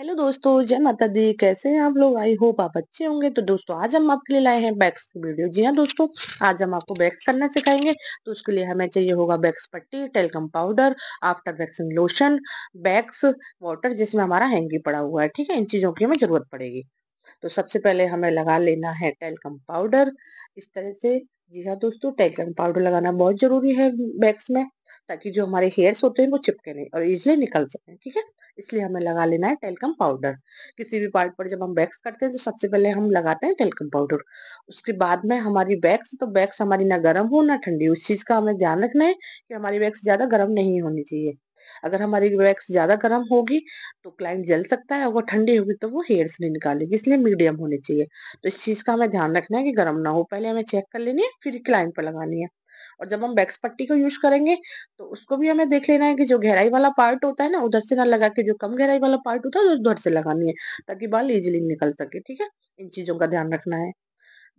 hello दोस्तों जय माता दी कैसे हैं आप लोग आई होप आप अच्छे होंगे तो दोस्तों आज हम आपके लिए लाए हैं बैक्स की वीडियो जी हाँ दोस्तों आज हम आपको बैक्स करना सिखाएंगे तो उसके लिए हमें चाहिए होगा बैक्स पट्टी talcum powder after waxing lotion wax water जिसमें हमारा हैंगी पड़ा हुआ है ठीक है इन चीज़ों की हमें ज़रूरत पड़ेगी तो सबसे पहले हमें लगा लेना है टेलकम पाउडर इस तरह से जी हाँ दोस्तों टेलकम पाउडर लगाना बहुत ज़रूरी है बैग्स में ताकि जो हमारे हेयर्स होते हैं वो चिपके नहीं और इजिली निकल सके ठीक है इसलिए हमें लगा लेना है टेलकम पाउडर किसी भी पार्ट पर जब हम वैक्स करते हैं तो सबसे पहले हम लगाते हैं टेलकम पाउडर उसके बाद में हमारी वैक्स तो वैक्स हमारी ना गर्म हो ना ठंडी उस चीज़ का हमें ध्यान रखना है कि हमारी वैक्स ज़्यादा गर्म नहीं होनी चाहिए अगर हमारी वैक्स ज़्यादा गर्म होगी तो क्लाइंट जल सकता है अगर ठंडी होगी तो वो हेयर्स नहीं निकालेगी इसलिए मीडियम होनी चाहिए तो इस चीज़ का हमें ध्यान रखना है कि गर्म ना हो पहले हमें चेक कर लेनी है फिर क्लाइंट पर लगानी है और जब हम बैक्स पट्टी को यूज करेंगे तो उसको भी हमें देख लेना है कि जो गहराई वाला पार्ट होता है ना उधर से ना लगा के जो कम गहराई वाला पार्ट होता है उधर से लगानी है ताकि बाल इजिली निकल सके ठीक है इन चीजों का ध्यान रखना है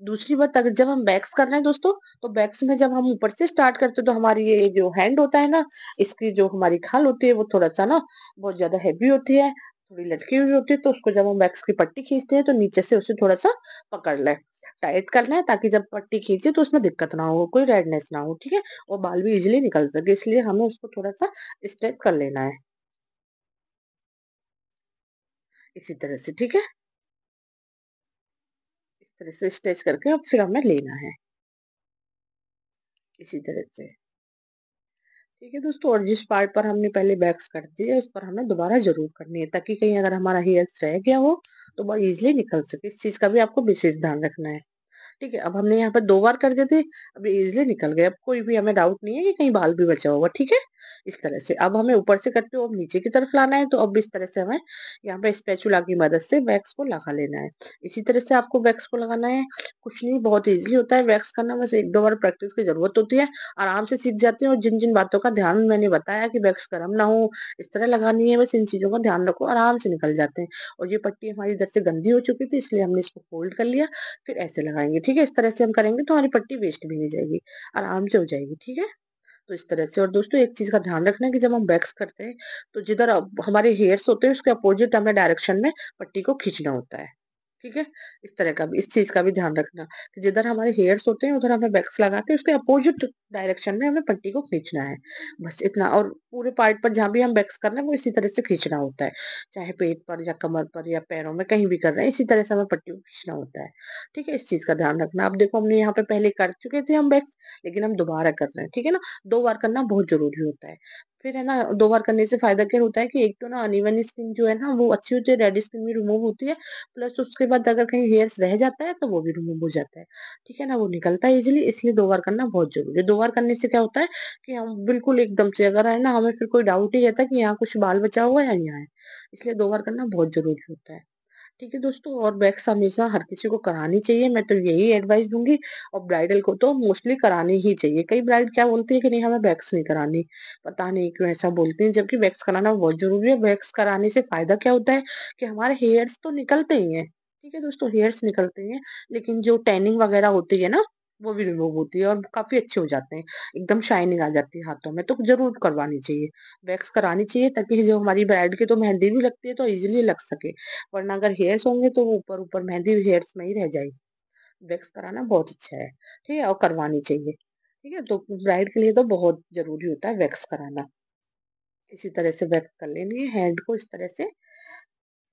दूसरी बात अगर जब हम बैक्स कर रहे हैं दोस्तों तो बैक्स में जब हम ऊपर से स्टार्ट करते हैं तो हमारी ये जो हैंड होता है ना इसकी जो हमारी खाल होती है वो थोड़ा सा ना बहुत ज्यादा हैवी होती है थोड़ी लटकी हुई होती है तो उसको जब हम वैक्स की पट्टी खींचते हैं तो नीचे से उसे थोड़ा सा पकड़ लें टाइट करना है ताकि जब पट्टी खींचे तो उसमें दिक्कत ना हो कोई रेडनेस ना हो ठीक है और बाल भी इजिली निकल सके इसलिए हमें उसको थोड़ा सा स्ट्रेट कर लेना है इसी तरह से ठीक है इस तरह से स्ट्रेच करके अब फिर हमें लेना है इसी तरह से ठीक है दोस्तों और जिस पार्ट पर हमने पहले बैक्स कर दिए उस पर हमें दोबारा जरूर करनी है ताकि कहीं अगर हमारा हेयर्स रह गया हो तो वह इजिली निकल सके इस चीज़ का भी आपको विशेष ध्यान रखना है ठीक है अब हमने यहाँ पर दो बार कर दिए थे अब इजिली निकल गए अब कोई भी हमें डाउट नहीं है कि कहीं बाल भी बचा होगा ठीक है इस तरह से अब हमें ऊपर से करते हो अब नीचे की तरफ लाना है तो अब इस तरह से हमें यहाँ पे स्पेचुला की मदद से वैक्स को लगा लेना है इसी तरह से आपको वैक्स को लगाना है कुछ नहीं बहुत ईजिली होता है वैक्स करना बस एक दो बार प्रैक्टिस की जरूरत होती है आराम से सीख जाते हैं और जिन जिन बातों का ध्यान मैंने बताया कि वैक्स गर्म ना हो इस तरह लगानी है बस इन चीज़ों का ध्यान रखो आराम से निकल जाते हैं और ये पट्टी हमारी इधर से गंदी हो चुकी थी इसलिए हमने इसको फोल्ड कर लिया फिर ऐसे लगाएंगे ठीक है इस तरह से हम करेंगे तो हमारी पट्टी वेस्ट भी नहीं जाएगी आराम से हो जाएगी ठीक है तो इस तरह से और दोस्तों एक चीज़ का ध्यान रखना है कि जब हम वैक्स करते हैं तो जिधर हमारे हेयर्स होते हैं उसके अपोजिट हमें डायरेक्शन में पट्टी को खींचना होता है ठीक है इस तरह का भी इस चीज का भी ध्यान रखना कि जिधर हमारे हेयर्स होते हैं उधर हमें बैक्स लगा के उसके अपोजिट डायरेक्शन में हमें पट्टी को खींचना है बस इतना और पूरे पार्ट पर जहाँ भी हम बैक्स कर रहे हैं वो इसी तरह से खींचना होता है चाहे पेट पर या कमर पर या पैरों में कहीं भी कर रहे हैं इसी तरह से हमें पट्टी को खींचना होता है ठीक है इस चीज का ध्यान रखना आप देखो हमने यहाँ पे पहले कर चुके थे हम बैक्स लेकिन हम दोबारा कर रहे हैं ठीक है ना दो बार करना बहुत जरूरी होता है फिर है ना दो बार करने से फायदा क्या होता है कि एक तो ना अनिवन स्किन जो है ना वो अच्छी होती है रेड स्किन भी रिमूव होती है प्लस उसके बाद अगर कहीं हेयर्स रह जाता है तो वो भी रिमूव हो जाता है ठीक है ना वो निकलता है इजिली इसलिए दो बार करना बहुत जरूरी है दो बार करने से क्या होता है कि हम बिल्कुल एकदम से अगर है ना हमें फिर कोई डाउट ही रहता है कि यहाँ कुछ बाल बचा हुआ है या यहाँ है इसलिए दो बार करना बहुत जरूरी होता है ठीक है दोस्तों और वैक्स हमेशा हर किसी को करानी चाहिए मैं तो यही एडवाइस दूंगी और ब्राइडल को तो मोस्टली करानी ही चाहिए कई ब्राइड क्या बोलती है कि नहीं हमें वैक्स नहीं करानी पता नहीं क्यों ऐसा बोलते हैं जबकि वैक्स कराना बहुत जरूरी है वैक्स कराने से फायदा क्या होता है कि हमारे हेयर्स तो निकलते ही है ठीक है दोस्तों हेयर्स निकलते हैं लेकिन जो टैनिंग वगैरह होती है ना वो भी रिमूव होती है और काफ़ी अच्छे हो जाते हैं एकदम शाइनिंग आ जाती है हाथों में तो जरूर करवानी चाहिए वैक्स करानी चाहिए ताकि जो हमारी ब्राइड की तो मेहंदी भी लगती है तो इजीली लग सके वरना अगर हेयर्स होंगे तो ऊपर ऊपर मेहंदी हेयर्स में ही रह जाएगी वैक्स कराना बहुत अच्छा है ठीक है और करवानी चाहिए ठीक है तो ब्राइड के लिए तो बहुत ज़रूरी होता है वैक्स कराना इसी तरह से वैक्स कर लेनी है हैंड को इस तरह से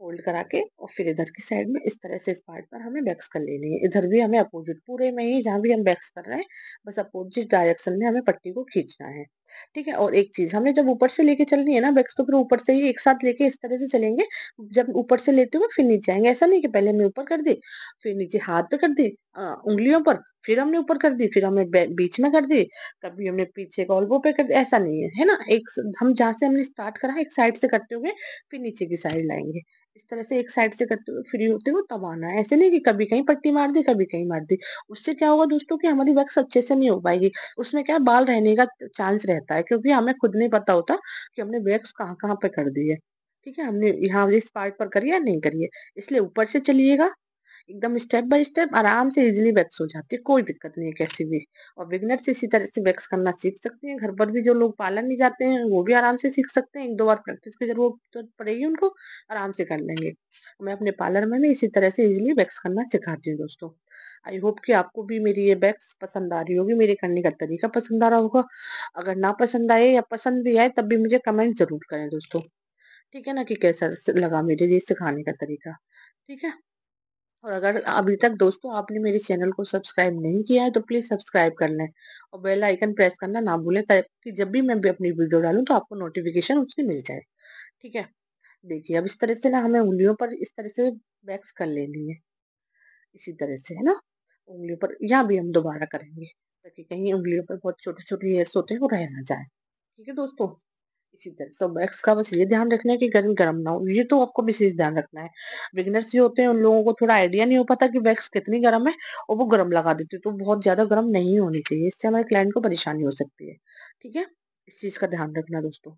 फोल्ड करा के और फिर इधर की साइड में इस तरह से इस पार्ट पर हमें बैक्स कर लेनी है इधर भी हमें अपोजिट पूरे में ही जहाँ भी हम बैक्स कर रहे हैं बस अपोजिट डायरेक्शन में हमें पट्टी को खींचना है ठीक है और एक चीज हमने जब ऊपर से लेके चलनी है ना बैग्स तो फिर ऊपर से ही एक साथ लेके इस तरह से चलेंगे जब ऊपर से लेते हुए फिर नीचे आएंगे ऐसा नहीं कि पहले हमने ऊपर कर दी फिर नीचे हाथ पे कर दी उंगलियों पर फिर हमने ऊपर कर दी फिर हमने बीच में कर दी कभी हमने पीछे कॉल्बो पे कर दी ऐसा नहीं है है ना एक हम जहाँ से हमने स्टार्ट करा एक साइड से करते हुए फिर नीचे की साइड लाएंगे इस तरह से एक साइड से करते हुए फ्री होते हुए तब आना है ऐसे नहीं कि कभी कहीं पट्टी मार दी कभी कहीं मार दी उससे क्या होगा दोस्तों की हमारी वैक्स अच्छे से नहीं हो पाएगी उसमें क्या बाल रहने का चांस रहे रहता है क्योंकि हमें खुद नहीं पता होता कि हमने वैक्स कहाँ कहाँ पे कर दी है ठीक है हमने यहाँ इस पार्ट पर करी या नहीं करी है इसलिए ऊपर से चलिएगा एकदम स्टेप बाय स्टेप आराम से इजीली वैक्स हो जाती है कोई दिक्कत नहीं है कैसे भी और बिगनर से इसी तरह से वैक्स करना सीख सकते हैं घर पर भी जो लोग पालन नहीं जाते हैं वो भी आराम से सीख सकते हैं एक दो बार प्रैक्टिस की जरूरत तो पड़ेगी उनको आराम से कर लेंगे मैं अपने पार्लर में भी इसी तरह से इजिली वैक्स करना सिखाती हूँ दोस्तों आई होप कि आपको भी मेरी ये वैक्स पसंद आ रही होगी मेरे करने का तरीका पसंद आ रहा होगा अगर ना पसंद आए या पसंद भी आए तब भी मुझे कमेंट जरूर करें दोस्तों ठीक है ना कि कैसा लगा मेरे लिए सिखाने का तरीका ठीक है और अगर अभी तक दोस्तों आपने मेरे चैनल को सब्सक्राइब नहीं किया है तो प्लीज़ सब्सक्राइब कर लें और बेल आइकन प्रेस करना ना भूलें ताकि जब भी मैं भी अपनी वीडियो डालूं तो आपको नोटिफिकेशन उसकी मिल जाए ठीक है देखिए अब इस तरह से ना हमें उंगलियों पर इस तरह से वैक्स कर लेनी है इसी तरह से है ना उंगलियों पर यहाँ भी हम दोबारा करेंगे ताकि कहीं उंगलियों पर बहुत छोटे छोटे हेयर्स होते हैं वो रह ना जाए ठीक है दोस्तों इसी तरह तो बैग्स का बस ये ध्यान रखना है कि गर्म गर्म ना हो ये तो आपको विशेष ध्यान रखना है बिगनर्स जो होते हैं उन लोगों को थोड़ा आइडिया नहीं हो पाता कि वैक्स कितनी गर्म है और वो गर्म लगा देते हैं तो बहुत ज़्यादा गर्म नहीं होनी चाहिए इससे हमारे क्लाइंट को परेशानी हो सकती है ठीक है इस चीज़ का ध्यान रखना दोस्तों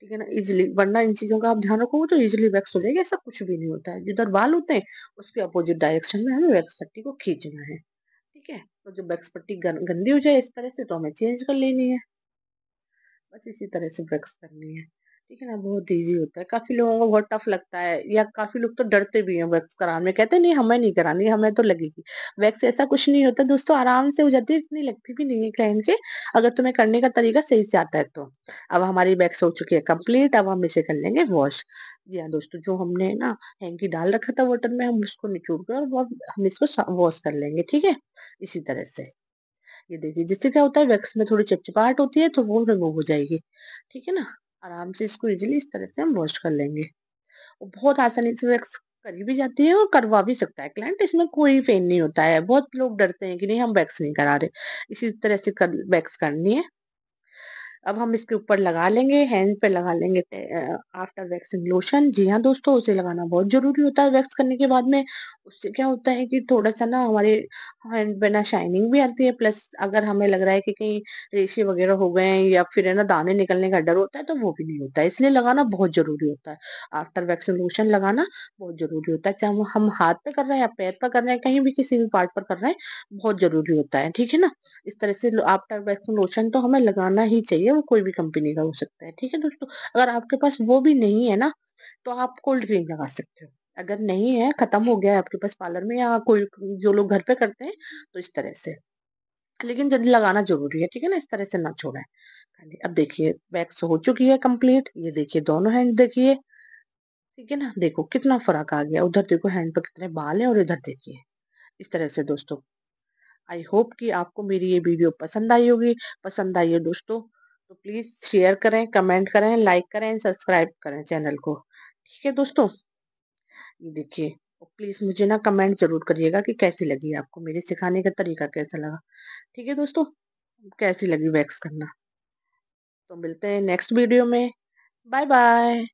ठीक है ना इजिली वरना इन चीज़ों का आप ध्यान रखोगे तो इजिली वैक्स हो जाएगा ऐसा कुछ भी नहीं होता है जिधर बाल होते हैं उसके अपोजिट डायरेक्शन में हमें वैक्स पट्टी को खींचना है ठीक है तो जब वैक्स पट्टी गंदी हो जाए इस तरह से तो हमें चेंज कर लेनी है बस इसी तरह से ब्रक्स करनी है ठीक है ना बहुत ईजी होता है काफ़ी लोगों को बहुत टफ लगता है या काफ़ी लोग तो डरते भी हैं वैक्स कराने कहते हैं नहीं हमें नहीं करानी हमें तो लगेगी वैक्स ऐसा कुछ नहीं होता दोस्तों आराम से हो जाती है इतनी लगती भी नहीं है कहीं के अगर तुम्हें करने का तरीका सही से आता है तो अब हमारी वैक्स हो चुकी है कम्प्लीट अब हम इसे कर लेंगे वॉश जी हाँ दोस्तों जो हमने ना हैंकी डाल रखा था वोटर में हम उसको निचोड़ कर और हम इसको वॉश कर लेंगे ठीक है इसी तरह से ये देखिए जिससे क्या होता है वैक्स में थोड़ी चिपचिपाहट होती है तो वो रिमूव हो जाएगी ठीक है ना आराम से इसको इजीली इस तरह से हम वॉश कर लेंगे और बहुत आसानी से वैक्स करी भी जाती है और करवा भी सकता है क्लाइंट इसमें कोई पेन नहीं होता है बहुत लोग डरते हैं कि नहीं हम वैक्स नहीं करा रहे इसी तरह से कर वैक्स करनी है अब हम इसके ऊपर लगा लेंगे हैंड पे लगा लेंगे आफ्टर वैक्सिंग लोशन जी हाँ दोस्तों उसे लगाना बहुत जरूरी होता है वैक्स करने के बाद में उससे क्या होता है कि थोड़ा सा ना हमारे हैंड पे ना शाइनिंग भी आती है प्लस अगर हमें लग रहा है कि कहीं रेशे वगैरह हो गए हैं या फिर है ना दाने निकलने का डर होता है तो वो भी नहीं होता है इसलिए लगाना बहुत जरूरी होता है आफ्टर वैक्सिंग लोशन लगाना बहुत जरूरी होता है चाहे हम हाथ पे कर रहे हैं या पैर पर कर रहे हैं कहीं भी किसी भी पार्ट पर कर रहे हैं बहुत जरूरी होता है ठीक है ना इस तरह से आफ्टर वैक्सिंग लोशन तो हमें लगाना ही चाहिए है वो कोई भी कंपनी का हो सकता है ठीक है दोस्तों अगर आपके पास वो भी नहीं है ना तो आप कोल्ड क्रीम लगा सकते हो अगर नहीं है खत्म हो गया है आपके पास पार्लर में या कोई जो लोग घर पे करते हैं तो इस तरह से लेकिन जल्दी लगाना जरूरी है ठीक है ना इस तरह से ना छोड़ा है खाली अब देखिए वैक्स हो चुकी है कंप्लीट ये देखिए दोनों हैंड देखिए ठीक है ना देखो कितना फर्क आ गया उधर देखो हैंड पर कितने बाल हैं और इधर देखिए इस तरह से दोस्तों आई होप कि आपको मेरी ये वीडियो पसंद आई होगी पसंद आई है दोस्तों तो प्लीज़ शेयर करें कमेंट करें लाइक करें सब्सक्राइब करें चैनल को ठीक है दोस्तों ये देखिए प्लीज़ मुझे ना कमेंट ज़रूर करिएगा कि कैसी लगी आपको मेरे सिखाने का तरीका कैसा लगा ठीक है दोस्तों कैसी लगी वैक्स करना तो मिलते हैं नेक्स्ट वीडियो में बाय बाय